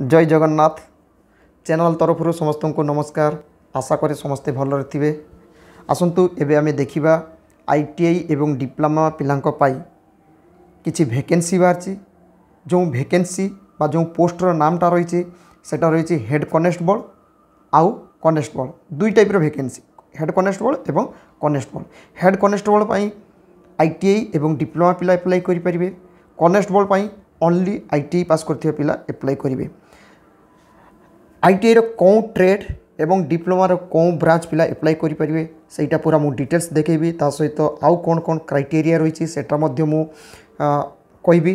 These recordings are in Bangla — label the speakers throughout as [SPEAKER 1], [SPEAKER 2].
[SPEAKER 1] জয় জগন্নাথ ଚ୍ୟାନେଲ୍ ତରଫରୁ ସମସ୍ତଙ୍କୁ ନମସ୍କାର ଆଶା କରେ ସମସ୍ତେ ଭଲରେ ଥିବେ ଆସନ୍ତୁ ଏବେ ଆମେ ଦେଖିବା ଆଇ ଟି ଆଇ ଏବଂ ଡିପ୍ଲୋମା ପିଲାଙ୍କ ପାଇଁ କିଛି ଭେକେନ୍ସି ବାହାରିଛି ଯେଉଁ ଭେକେନ୍ସି ବା ଯେଉଁ ପୋଷ୍ଟର ନାମଟା ରହିଛି ସେଟା ରହିଛି ହେଡ଼୍ କନେଷ୍ଟବଳ ଆଉ କନେଷ୍ଟବଳ ଦୁଇ ଟାଇପ୍ର ଭେକେନ୍ସି ହେଡ଼୍ କନେଷ୍ଟବଳ ଏବଂ କନେଷ୍ଟବଳ ହେଡ଼୍ କନେଷ୍ଟବଳ ପାଇଁ ଆଇ ଟି ଆଇ ଏବଂ ଡିପ୍ଲୋମା ପିଲା ଆପ୍ଲାଏ କରିପାରିବେ କନେଷ୍ଟବଳ ପାଇଁ only I T I pass କରିଥିବା ପିଲା ଆପ୍ଲାଏ କରିବେ আইটিআইর কেউ ট্রেড এবং ডিপ্লোমার কেউ ব্রাঞ্চ পিলা এপ্লাই করে পারে সেইটা পুরা মু ডিটেলস দেখেবি তা সহিত আউ কোণ কোণ ক্রাইটেরিয়া রয়েছে সেটা মধ্যে মু কইবি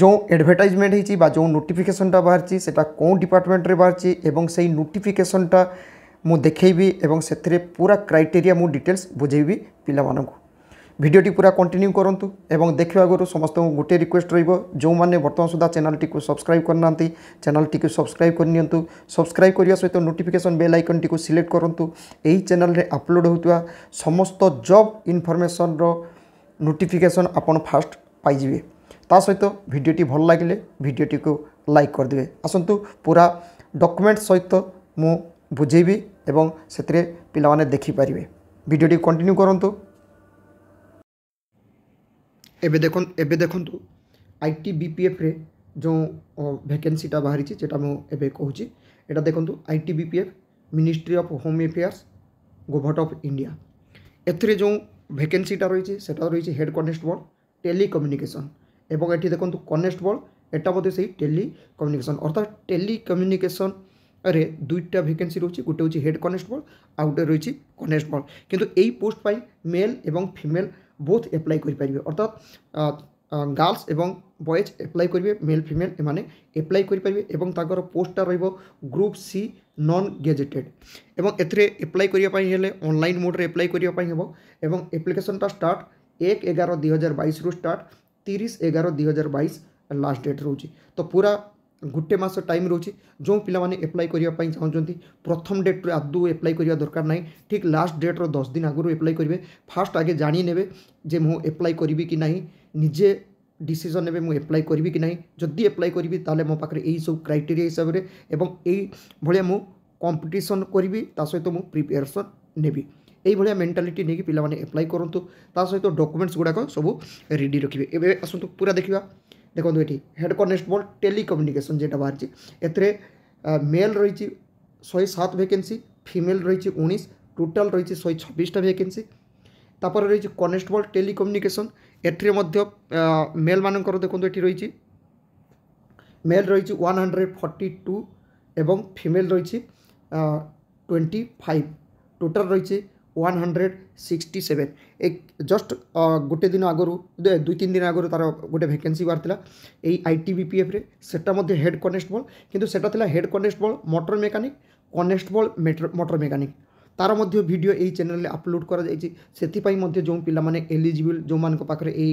[SPEAKER 1] যে এডভর্টাইজমেন্ট হয়েছি বা যে নোটিফিকেসনটা বাহারছি সেটা কেউ ডিপার্টমেন্টরে বাহারছি এবং সেই নোটিফিকেসনটা মু দেখেবি এবং সেথিরে পুরা ক্রাইটেরিয়া মু ডিটেলস বুঝেবি পিলামানকু ভিডিওটি পুরা কন্টিনিউ করতু এবং দেখা আগর সমস্ত গোটিয়ে রিকোয়েস্ট রহব যে বর্তমান সুদ্ধা চ্যানেলটি সবসক্রাইব করে না চ্যানেলটি সবসক্রাইব করে নিউ সবসক্রাইব করা সহ নোটিফিকেসন বেল আইকনটি সিলেক্ট করতু এই চ্যানেলে আপলোড হওয়া সমস্ত জব ইনফরমেসনর নোটিফিকেসন আপনার ফাষ্ট পাইবে তা সহ ভিডিওটি ভাল লাগলে ভিডিওটি লাইক করদে আসন্তু পুরা ডকুমেন্ট সহিত মু বুঝেবি এবং সেতিরে পিলামানে দেখিপারিবে ভিডিওটি কন্টিনিউ করতু ଏବେ ଦେଖନ୍ତୁ ଏବେ ଦେଖନ୍ତୁ ଆଇ ଟି ବି ପି ଏଫ୍ରେ ଯେଉଁ ଭ୍ୟାକେନ୍ସିଟା ବାହାରିଛି ସେଇଟା ମୁଁ ଏବେ କହୁଛି ଏଇଟା ଦେଖନ୍ତୁ I T B P F ministry of home affairs government of India ଏଥିରେ ଯେଉଁ ଭ୍ୟାକେନ୍ସିଟା ରହିଛି সেটা ରହିଛି হেড কনস্টেবল টেলিকমিউনিকেশন এবং এটি দেখুন কনস্টেবল এটা মধ্যে সেই টেলিকমিউনিকেশন অর্থাৎ টেলিকমিউনিকেশনরে দুইটা ভ্যাকেন্সি রয়েছে গোটে হচ্ছে হেড কনস্টেবল আউটে রয়েছে কনস্টেবল কিন্তু এই পোস্ট পাই মেল এবং ফিমেল both apply কই পাবি অর্থত गर्ल्स एवं বয়েজ এপ্লাই কইবে মেল ফিমেল মানে এপ্লাই কই পাবি এবং তাগর পোস্টটা রইবো গ্রুপ সি নন গেজেটেড এবং এত্রে এপ্লাই করি পাই হেলে অনলাইন মোডরে এপ্লাই করি পাই হেব এবং অ্যাপ্লিকেশনটা স্টার্ট 11 2022 রু স্টার্ট 30 11 2022 লাস্ট ডেট রহুচি তো পুরা গোটে মাস টাইম রয়েছে যে পিলামানে এপ্লাই করা চাহুন প্রথম ডেট্রে আদৌ এপ্লাই করা দরকার নাই ঠিক লাস্ট ডেট্র দশ দিন আগর এপ্লাই করবে ফার্স্ট আগে জানি নেবে যে মু এপ্লাই করবি কি না নিজে ডিসিজন নেবে মু এপ্লাই করবি কি না যদি এপ্লাই করবি তাহলে মো পাখে এই সব ক্রাইটেরিয়া হিসাবে এবং এই ভাবে মু কম্পিটিশন করবি তা সহিত মু প্রিপারেসন নেবি এইভাবে মেন্টালিটি নিয়ে পিলামানে এপ্লাই করতু তা সহিত ডকুমেন্টস গুড়াক সবু রেডি রাখবে এবে আসন্তু পুরা দেখিবা ଦେଖନ୍ତୁ ଏଠି ହେଡ଼୍ କନେଷ୍ଟବଳ ଟେଲିକମ୍ୟୁନିକେସନ୍ ଯେଉଁଟା ବାହାରିଛି ଏଥିରେ ମେଲ୍ ରହିଛି ଶହେ ସାତ ଭ୍ୟାକେନ୍ସି ଫିମେଲ୍ ରହିଛି ଉଣେଇଶ ଟୋଟାଲ୍ ରହିଛି ଶହେ ଛବିଶଟା ଭ୍ୟାକେନ୍ସି ତାପରେ ରହିଛି କନେଷ୍ଟବଳ ଟେଲିକମ୍ୟୁନିକେସନ୍ ଏଥିରେ ମଧ୍ୟ ମେଲ୍ମାନଙ୍କର ଦେଖନ୍ତୁ ଏଠି ରହିଛି মেল রয়েছে ওয়ান হান্ড্রেড ফর্টি টু এবং ফিমেল রয়েছে টোয়েন্টি ফাইভ টোটাল রয়েছে ওয়ান হন্ড্রেড সিক্সটি সেভেন ଏ ଜଷ୍ଟ ଗୋଟେ ଦିନ ଆଗରୁ ଦୁଇ ତିନି ଦିନ ଆଗରୁ ତା'ର ଗୋଟେ ଭେକେନ୍ସି ବାହାରିଥିଲା ଏଇ ଆଇ ଟି ବି ପି ଏଫ୍ରେ ସେଟା ମଧ୍ୟ ହେଡ଼୍ କନେଷ୍ଟବଳ କିନ୍ତୁ ସେଟା ଥିଲା head constable motor mechanic constable motor mechanic ତା'ର ମଧ୍ୟ ଭିଡ଼ିଓ ଏହି ଚ୍ୟାନେଲ୍ରେ ଅପଲୋଡ଼ କରାଯାଇଛି ସେଥିପାଇଁ ମଧ୍ୟ ଯେଉଁ ପିଲାମାନେ ଏଲିଜିବଲ୍ ଯେଉଁମାନଙ୍କ ପାଖରେ ଏଇ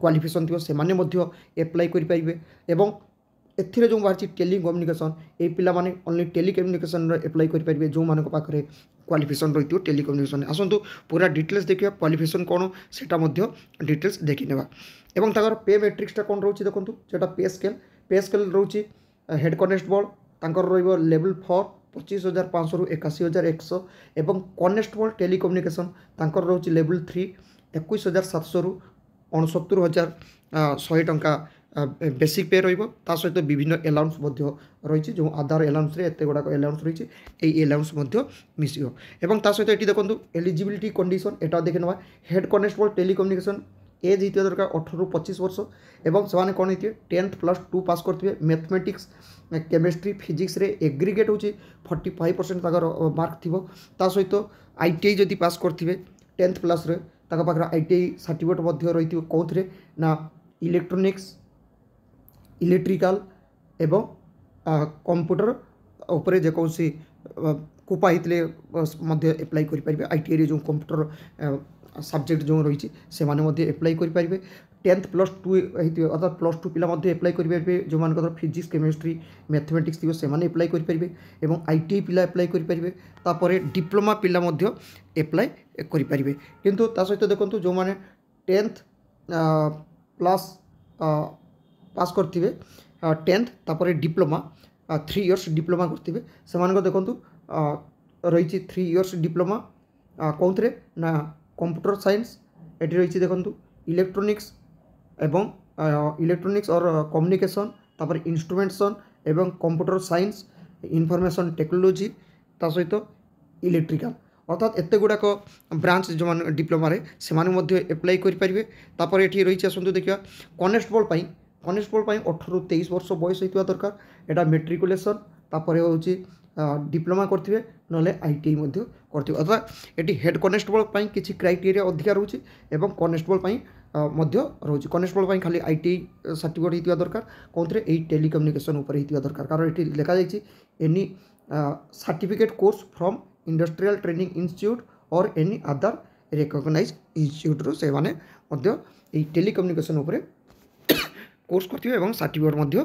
[SPEAKER 1] କ୍ୱାଲିଫିକେସନ୍ ଥିବ ସେମାନେ ମଧ୍ୟ ଆପ୍ଲାଏ କରିପାରିବେ ଏବଂ ଏଥିରେ ଯେଉଁ ବାହାରିଛି ଟେଲି କମ୍ୟୁନିକେସନ୍ ଏଇ ପିଲାମାନେ ଓନ୍ଲି ଟେଲି କମ୍ୟୁନିକେସନ୍ରେ ଆପ୍ଲାଏ କରିପାରିବେ ଯେଉଁମାନଙ୍କ ପାଖରେ କ୍ୱାଲିଫିକେସନ୍ ରହିଥିବ ଟେଲିକମ୍ୟୁନିକେସନ୍ ଆସନ୍ତୁ ପୁରା ଡିଟେଲ୍ସ ଦେଖିବା କ୍ୱାଲିଫିକେସନ୍ କ'ଣ ସେଇଟା ମଧ୍ୟ ଡିଟେଲ୍ସ ଦେଖିନେବା ଏବଂ ତାଙ୍କର ପେ ମେଟ୍ରିକ୍ସଟା କ'ଣ ରହୁଛି ଦେଖନ୍ତୁ ଯେଉଁଟା ପେ ସ୍କେଲ୍ ପେ ସ୍କେଲ୍ ରହୁଛି ହେଡ଼୍ କନେଷ୍ଟବଳ ତାଙ୍କର ରହିବ ଲେଭେଲ୍ ଫୋର୍ ପଚିଶ ହଜାର ପାଞ୍ଚଶହରୁ ଏକାଅଶୀ ହଜାର ଏକଶହ ଏବଂ କନେଷ୍ଟବଳ ଟେଲିକମ୍ୟୁନିକେସନ୍ ତାଙ୍କର ରହୁଛି ଲେଭେଲ୍ ଥ୍ରୀ ଏକୋଇଶ ହଜାର ସାତଶହରୁ ଅଣସତୁରି ହଜାର ଶହେ ଟଙ୍କା ବେସିକ୍ ପେ ରହିବ ତା ସହିତ ବିଭିନ୍ନ ଆଲାଉନ୍ସ ମଧ୍ୟ ରହିଛି ଯେଉଁ ଆଧାର ଆଲାଉନ୍ସରେ ଏତେ ଗୁଡ଼ାକ ଆଲାଉନ୍ସ ରହିଛି ଏଇ ଆଲାଉନ୍ସ ମଧ୍ୟ ମିଶିବ ଏବଂ ତା ସହିତ ଏଠି ଦେଖନ୍ତୁ ଏଲିଜିବିଲିଟି କଣ୍ଡିସନ୍ ଏଟା ଦେଖିନେବା ହେଡ଼୍ କନେଷ୍ଟବଲ୍ ଟେଲିକମ୍ୟୁନିକେସନ୍ ଏଜ୍ ହେଇଥିବା ଦରକାର ଅଠରରୁ ପଚିଶ ବର୍ଷ ଏବଂ ସେମାନେ କ'ଣ ହେଇଥିବେ ଟେନ୍ଥ ପ୍ଲସ୍ ଟୁ ପାସ୍ କରିଥିବେ ମ୍ୟାଥମେଟିକ୍ସ କେମିଷ୍ଟ୍ରି ଫିଜିକ୍ସରେ ଏଗ୍ରିଗେଟ୍ ହେଉଛି ଫର୍ଟି ଫାଇଭ୍ ପରସେଣ୍ଟ ତାଙ୍କର ମାର୍କ ଥିବ ତା ସହିତ ଆଇ ଟି ଆଇ ଯଦି ପାସ୍ କରିଥିବେ ଟେନ୍ଥ କ୍ଲାସ୍ରେ ତାଙ୍କ ପାଖରେ ଆଇ ଟି ଆଇ ସାର୍ଟିଫିକେଟ୍ ମଧ୍ୟ ରହିଥିବ କେଉଁଥିରେ ନା ଇଲେକ୍ଟ୍ରୋନିକ୍ସ इलेक्ट्रिकाल ଏବଂ କମ୍ପ୍ୟୁଟର ଉପରେ ଯେକୌଣସି होते ହେଇଥିଲେ ମଧ୍ୟ ଆପ୍ଲାଏ କରିପାରିବେ ଆଇଟିଆଇରେ जो କମ୍ପ୍ୟୁଟର ସବଜେକ୍ଟ ଯେଉଁ ରହିଛି ସେମାନେ ମଧ୍ୟ टेन्थ प्लस टू होते अर्थात प्लस टू पे एप्लाय करेंगे जो मैं फिजिक्स केमिस्ट्री मैथमेटिक्स थी सेप्लाय एप्लाय करेंगे और आई टी पिला एप्लाय करेंगे डिप्लोमा पिला एप्लाय करेंगे किंतु ता सहित देखो जो मैंने टेन्थ प्लस ପାସ୍ କରିଥିବେ ଟେନ୍ଥ ତାପରେ ଡିପ୍ଲୋମା ଥ୍ରୀ ଇୟର୍ସ ଡିପ୍ଲୋମା କରିଥିବେ ସେମାନଙ୍କ ଦେଖନ୍ତୁ ରହିଛି ଥ୍ରୀ ଇୟର୍ସ ଡିପ୍ଲୋମା କେଉଁଥିରେ ନା କମ୍ପ୍ୟୁଟର ସାଇନ୍ସ ଏଠି ରହିଛି ଦେଖନ୍ତୁ ଇଲେକ୍ଟ୍ରୋନିକ୍ସ ଏବଂ ଇଲେକ୍ଟ୍ରୋନିକ୍ସ ଅର୍ କମ୍ୟୁନିକେସନ୍ ତାପରେ ଇନ୍ଷ୍ଟ୍ରୁମେଣ୍ଟସନ୍ ଏବଂ କମ୍ପ୍ୟୁଟର ସାଇନ୍ସ ଇନଫର୍ମେସନ୍ ଟେକ୍ନୋଲୋଜି ତା ସହିତ ଇଲେକ୍ଟ୍ରିକାଲ୍ অর্থাৎ এতে গুড়াক ব্রাঞ্চ যে ডিপ্লোমার সে এপ্লাই করে পারে তাপরে এটি রয়েছে আসুন দেখা কনস্টেবল କନେଷ୍ଟବଳ ପାଇଁ ଅଠରରୁ ତେଇଶ ବର୍ଷ ବୟସ ହେଇଥିବା ଦରକାର ଏଇଟା ମେଟ୍ରିକୁଲେସନ୍ ତାପରେ ହେଉଛି ଡିପ୍ଲୋମା କରିଥିବେ ନହେଲେ ଆଇ ଟି ଆଇ ମଧ୍ୟ କରିଥିବେ ଅଥବା ଏଠି ହେଡ଼୍ କନେଷ୍ଟବଳ ପାଇଁ କିଛି କ୍ରାଇଟେରିଆ ଅଧିକା ରହୁଛି ଏବଂ କନେଷ୍ଟବଳ ପାଇଁ ମଧ୍ୟ ରହୁଛି କନେଷ୍ଟବଳ ପାଇଁ ଖାଲି ଆଇ ଟି ଆଇ ସାର୍ଟିଫିକେଟ୍ ହେଇଥିବା ଦରକାର କେଉଁଥିରେ ଏଇ ଟେଲିକମ୍ୟୁନିକେସନ୍ ଉପରେ ହେଇଥିବା ଦରକାର କାରଣ ଏଠି ଲେଖାଯାଇଛି any certificate course from industrial training institute or any other recognise ଇନଷ୍ଟିଚ୍ୟୁଟ୍ରୁ ସେମାନେ ମଧ୍ୟ ଏଇ ଟେଲିକମ୍ୟୁନିକେସନ୍ ଉପରେ কোর্স করবে এবং সার্টিফিকেট ମଧ୍ୟ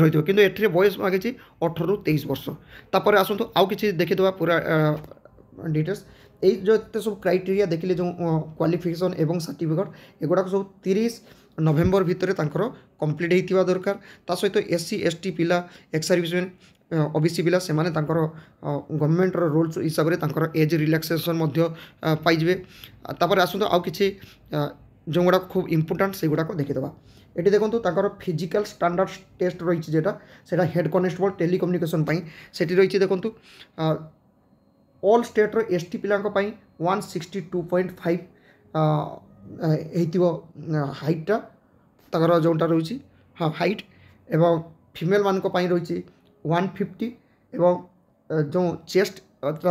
[SPEAKER 1] ରହିଥିବ କିନ୍ତୁ ଏଥିରେ ବୟସ ମାଗିଛି ଅଠରରୁ ତେଇଶ ବର୍ଷ ତାପରେ ଆସନ୍ତୁ ଆଉ କିଛି ଦେଖିଦେବା ପୁରା ଡିଟେଲ୍ସ ଏଇ ଯେଉଁ ଏତେ ସବୁ କ୍ରାଇଟେରିଆ ଦେଖିଲେ ଯେଉଁ କ୍ୱାଲିଫିକେସନ୍ ଏବଂ ସାର୍ଟିଫିକେଟ୍ ଏଗୁଡ଼ାକ ସବୁ ତିରିଶ ନଭେମ୍ବର ଭିତରେ ତାଙ୍କର କମ୍ପ୍ଲିଟ୍ ହେଇଥିବା ଦରକାର ତା ସହିତ ଏସ୍ ସି ଏସ୍ ଟି ପିଲା ଏକ୍ସ ସର୍ଭିସମ୍ୟାନ୍ ଓବିସି ପିଲା ସେମାନେ ତାଙ୍କର ଗଭର୍ଣ୍ଣମେଣ୍ଟର ରୁଲ୍ସ ହିସାବରେ ତାଙ୍କର ଏଜ୍ ରିଲାକ୍ସେସନ୍ ମଧ୍ୟ ପାଇଯିବେ ତାପରେ ଆସନ୍ତୁ ଆଉ କିଛି ଯେଉଁଗୁଡ଼ାକ ଖୁବ୍ ଇମ୍ପୋର୍ଟାଣ୍ଟ ସେଗୁଡ଼ାକ ଦେଖିଦେବା এটি দেখন্তু ତାଙ୍କର ଫିଜିକାଲ୍ ଷ୍ଟାଣ୍ଡାର୍ଡ଼ ଟେଷ୍ଟ ରହିଛି যেটা সেটা হেড কনଷ୍ଟେবল ଟେଲିକମ୍ୟୁନିକେସନ୍ ପାଇଁ ସେଠି ରହିଛି ଦେଖନ୍ତୁ ଅଲ୍ ଷ୍ଟେଟ୍ର ଏସ୍ ଟି ପିଲାଙ୍କ ପାଇଁ one sixty two point five ହେଇଥିବ ହାଇଟ୍ଟା ତାଙ୍କର ଯେଉଁଟା ରହୁଛି ହଁ ହାଇଟ୍ ଏବଂ ଫିମେଲ୍ମାନଙ୍କ ପାଇଁ ରହିଛି ୱାନ୍ ଫିଫ୍ଟି ଏବଂ ଯେଉଁ ଚେଷ୍ଟ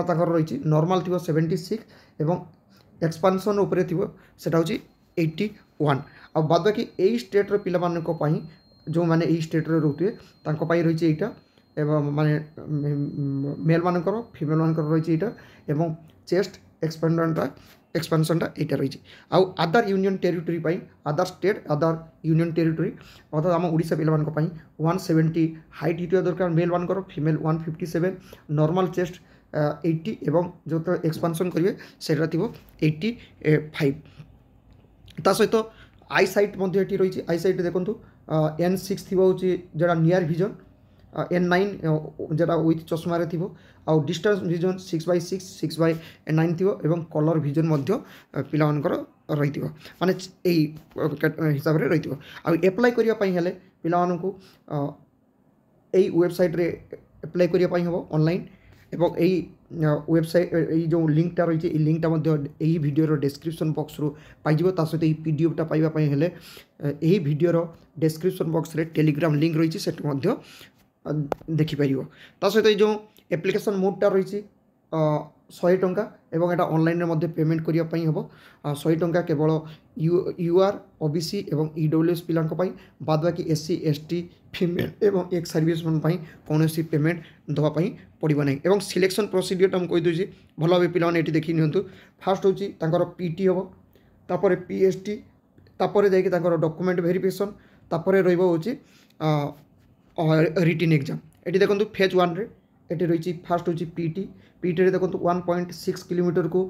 [SPEAKER 1] ତାଙ୍କର ରହିଛି ନର୍ମାଲ୍ ଥିବ ସେଭେଣ୍ଟି ସିକ୍ସ ଏବଂ ଏକ୍ସପାନ୍ସନ୍ ଉପରେ ଥିବ ସେଇଟା ହେଉଛି ଏଇଟି ୱାନ୍ ଆଉ ବାଦ ବାଦବାକି ଏଇ ଷ୍ଟେଟ୍ର ପିଲାମାନଙ୍କ ପାଇଁ ଯେଉଁମାନେ ଏଇ ଷ୍ଟେଟ୍ରେ ରହୁଥିବେ ତାଙ୍କ ପାଇଁ ରହିଛି ଏଇଟା ଏବଂ ମାନେ ମେଲ୍ମାନଙ୍କର ଫିମେଲ୍ମାନଙ୍କର ରହିଛି ଏଇଟା ଏବଂ ଚେଷ୍ଟ ଏକ୍ସପାଣ୍ଡନଟା ଏକ୍ସପେନ୍ସନ୍ଟା ଏଇଟା ରହିଛି ଆଉ ଆଦାର ୟୁନିଅନ୍ ଟେରିଟୋରୀ ପାଇଁ other state other union territory ଅର୍ଥାৎ ଆମ ଓଡ଼ିଶା ପିଲାମାନଙ୍କ ପାଇଁ ୱାନ୍ ସେଭେଣ୍ଟି ହାଇଟ୍ ହେଇଥିବା ଦରକାର ମେଲ୍ମାନଙ୍କର female one fifty seven normal chest eighty ଏବଂ ଯେଉଁଥିରେ ଏକ୍ସପାନ୍ସନ୍ କରିବେ ସେଇଟା ଥିବ ଏଇଟି ଫାଇଭ୍ ତା ସହିତ আই সাইট মধ্যে এটি রয়েছে আই সাইট দেখুন এন সিক্স থিব হচ্ছে যেটা নিয়ার ভিজন এন নাইন যেটা উইথ চশমারে থিব আউ distance vision six by six six by nine থিব এবং কলর ভিজন মধ্য পিলামানଙ୍କର ରହିଥିବ ମାନେ ଏଇ ହିସାବରେ ରହିଥିବ ଆଉ ଆପ୍ଲାଏ କରିବା ପାଇଁ ହେଲେ ପିଲାମାନଙ୍କୁ ଏଇ ୱେବସାଇଟ୍ରେ ଆପ୍ଲାଏ କରିବା ପାଇଁ ହେବ ଅନଲାଇନ୍ এবক এই ওয়েবসাইট এই যে লিংকটা রইছে এই লিংকটা মধ্যে এই ভিডিওর ডেসক্রিপশন বক্সরু পাই দিব তাছয়ে এই পিডিএফটা পাইবা পাই হেলে এই ভিডিওর ডেসক্রিপশন বক্সরে টেলিগ্রাম লিংক রইছে সেটা মধ্যে দেখি পারিবো তাছয়ে যে অ্যাপ্লিকেশন মুডটা রইছে ଶହେ ଟଙ୍କା ଏବଂ ଏଇଟା ଅନଲାଇନ୍ରେ ମଧ୍ୟ ପେମେଣ୍ଟ କରିବା ପାଇଁ ହେବ ଶହେ ଟଙ୍କା କେବଳ U U R O B C ଏବଂ ଇ ଡବ୍ଲ୍ୟୁ ଏସ୍ ପିଲାଙ୍କ ପାଇଁ ବାଦ ବାକି S C S T female ଏବଂ ଏକ୍ ସର୍ଭିସମ୍ୟାନ୍ ପାଇଁ କୌଣସି ପେମେଣ୍ଟ ଦେବା ପାଇଁ ପଡ଼ିବ ନାହିଁ ଏବଂ ସିଲେକ୍ସନ୍ ପ୍ରୋସିଡ଼ିଓଟା ମୁଁ କହିଦେଉଛି ଭଲ ଭାବେ ପିଲାମାନେ ଏଠି ଦେଖି ନିଅନ୍ତୁ ଫାର୍ଷ୍ଟ ହେଉଛି ତାଙ୍କର ପି ଟି ହେବ ତାପରେ ପି ଏସ୍ ଟି ତାପରେ ଯାଇକି ତାଙ୍କର ଡକୁମେଣ୍ଟ ଭେରିଫିକେସନ୍ ତାପରେ ରହିବ ହେଉଛି ରିଟିନ୍ ଏକ୍ଜାମ୍ ଏଠି ଦେଖନ୍ତୁ ଫେଜ୍ ୱାନ୍ରେ এটি রয়েছে ফার্স্ট হচ্ছে পিটি ପିଇଟି দেখুন ଦେଖନ୍ତୁ ୱାନ୍ ପଏଣ୍ଟ ସିକ୍ସ କିଲୋମିଟରକୁ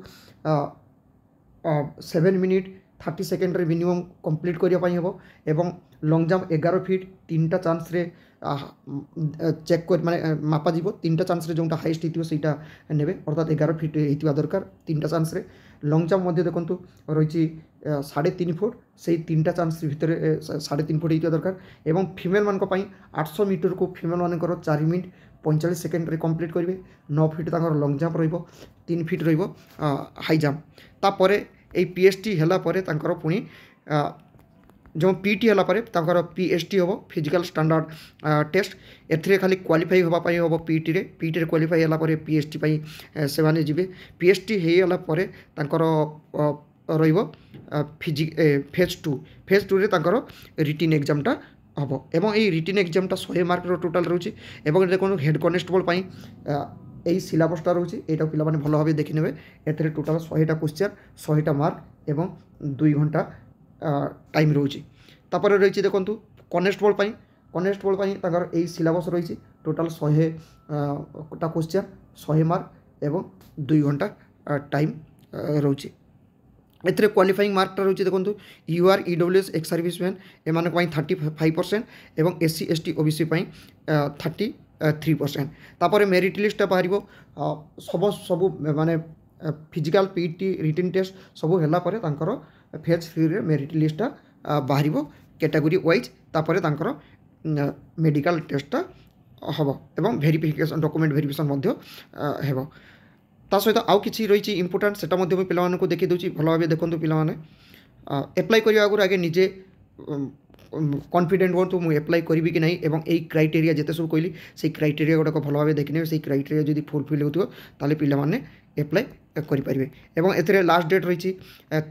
[SPEAKER 1] সেভেন মিনিট থার্টি সেকেন্ডের মিনিমম কমপ্লিট করা হব এবং লং জাম্প এগারো ফিট তিনটা চান্সে চেক করে মানে মাপা যাব তিনটা চান্সে যেটা হাইস্ট হয়ে সেইটা নেবে অর্থাৎ এগারো ফিট হয়ে দরকার তিনটা চান্সে লং জাম্প মধ্যে দেখুন রয়েছে সাড়ে তিন ফুট সেই তিনটা চান্স ভিতরে সাড়ে তিন ফুট হয়ে দরকার এবং ফিমেল মানি আটশো মিটরকু ফিমেল মানুষ চারি মিনিট ପଇଁଚାଳିଶ ସେକେଣ୍ଡରେ କମ୍ପ୍ଲିଟ୍ କରିବେ ନଅ ଫିଟ୍ ତାଙ୍କର ଲଙ୍ଗ୍ ଜମ୍ପ ରହିବ ତିନି ଫିଟ୍ ରହିବ ହାଇ ଜମ୍ପ ତାପରେ ଏଇ ପି ଏଚ୍ ଟି ହେଲା ପରେ ତାଙ୍କର ପୁଣି ଯେଉଁ ପି ଟି ହେଲା ପରେ ତାଙ୍କର ପି ଏଚ୍ ଟି ହେବ ଫିଜିକାଲ୍ ଷ୍ଟାଣ୍ଡାର୍ଡ଼ ଟେଷ୍ଟ ଏଥିରେ ଖାଲି କ୍ୱାଲିଫାଇ ହେବା ପାଇଁ ହେବ ପିଇଟିରେ ପିଇଟିରେ କ୍ୱାଲିଫାଇ ହେଲା ପରେ ପି ଏଚ୍ ଟି ପାଇଁ ସେମାନେ ଯିବେ ପି ଏଚ୍ ଟି ହେଇଗଲା ପରେ ତାଙ୍କର ରହିବ ଫିଜି ଫେଜ୍ ଟୁ ଫେଜ୍ ଟୁରେ ତାଙ୍କର ରିଟିନ୍ ଏକ୍ଜାମ୍ଟା হব এবং এই রিটিন এক্সামটা শহে মার্কর টোটাল রয়েছে এবং এটা কোনো হেড কনস্টেবল পাই এই সিলাবসটা রয়েছে এটা পিলামানে ভালোভাবে দেখে নেবে এতে টোটাল শহেটা কোশ্চেন শহেটা মার্ক এবং দুই ঘন্টা টাইম রয়েছে তারপরে রয়েছে দেখুন কনস্টেবল পাই কনস্টেবল পাই তাঁর এই সিলাবস রয়েছে টোটাল শহেটা কোশ্চেন শহে মার্ক এবং দুই ঘন্টা টাইম রয়েছে ଏଥିରେ କ୍ୱାଲିଫାଇଂ ମାର୍କଟା ରହୁଛି ଦେଖନ୍ତୁ U R E W S ex serviceman ଏମାନଙ୍କ ପାଇଁ ଥାର୍ଟି ଫାଇଭ୍ ପରସେଣ୍ଟ ଏବଂ S C S T O B C ପାଇଁ ଥାର୍ଟି থ্রি পরসেন্ট তাপরে মেরিট লিষ্টটা বাহার সব মানে, e সবু মানে ফিজিকাল পিইটি রিটিন টেস্ট সবু হলাপরে তাঁর ফেজ থ্রিরে মেরিট লিষ্টটা বাহার ক্যাটাগোরি ওয়াইজ তাপরে তাঁর মেডিকাল টেস্টটা হব এবং ভেরিফিকেসন ডকুমেন্ট ভেরিফিকেসন হব ତା ସହିତ ଆଉ କିଛି ରହିଛି ଇମ୍ପୋର୍ଟାଣ୍ଟ ସେଇଟା ମଧ୍ୟ ମୁଁ ପିଲାମାନଙ୍କୁ ଦେଖି ଦେଉଛି ଭଲ ଭାବେ ଦେଖନ୍ତୁ ପିଲାମାନେ ଆପ୍ଲାଏ କରିବା ଆଗରୁ ଆଗେ ନିଜେ କନଫିଡେଣ୍ଟ ହୁଅନ୍ତୁ ମୁଁ ଆପ୍ଲାଏ କରିବି କି ନାହିଁ ଏବଂ ଏଇ କ୍ରାଇଟେରିଆ ଯେତେ ସବୁ କହିଲି ସେଇ କ୍ରାଇଟେରିଆ ଗୁଡ଼ାକ ଭଲ ଭାବେ ଦେଖିନେବେ ସେଇ କ୍ରାଇଟେରିଆ ଯଦି ଫୁଲଫିଲ୍ ହେଉଥିବ ତାହେଲେ ପିଲାମାନେ ଆପ୍ଲାଏ କରିପାରିବେ ଏବଂ ଏଥିରେ ଲାଷ୍ଟ ଡେଟ୍ ରହିଛି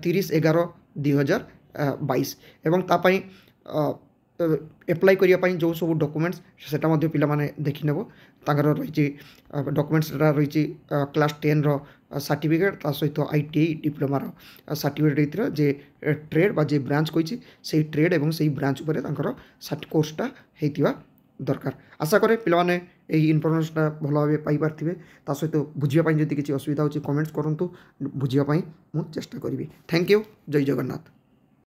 [SPEAKER 1] ତିରିଶ ଏଗାର ଦୁଇହଜାର ବାଇଶ ଏବଂ ତା ପାଇଁ ଆପ୍ଲାଏ କରିବା ପାଇଁ ଯେଉଁ ସବୁ ଡକୁମେଣ୍ଟସ୍ ସେଟା ମଧ୍ୟ ପିଲାମାନେ ଦେଖିନେବ ତାଙ୍କର ରହିଛି ଡକୁମେଣ୍ଟସ୍ ଯେଉଁଟା ରହିଛି କ୍ଲାସ୍ ଟେନ୍ର ସାର୍ଟିଫିକେଟ୍ ତା ସହିତ ଆଇ ଟି ଆଇ ଡିପ୍ଲୋମାର ସାର୍ଟିଫିକେଟ୍ ଏଥିରେ ଯେ ଟ୍ରେଡ୍ ବା ଯେ ବ୍ରାଞ୍ଚ କହିଛି ସେଇ ଟ୍ରେଡ୍ ଏବଂ ସେଇ ବ୍ରାଞ୍ଚ ଉପରେ ତାଙ୍କର କୋର୍ସଟା ହେଇଥିବା ଦରକାର ଆଶା କରେ ପିଲାମାନେ ଏହି ଇନଫର୍ମେସନ୍ଟା ଭଲ ଭାବେ ପାଇପାରିଥିବେ ତା ସହିତ ବୁଝିବା ପାଇଁ ଯଦି କିଛି ଅସୁବିଧା ହେଉଛି କମେଣ୍ଟସ୍ କରନ୍ତୁ ବୁଝିବା ପାଇଁ ମୁଁ ଚେଷ୍ଟା କରିବି ଥ୍ୟାଙ୍କ ୟୁ ଜୟ ଜଗନ୍ନାଥ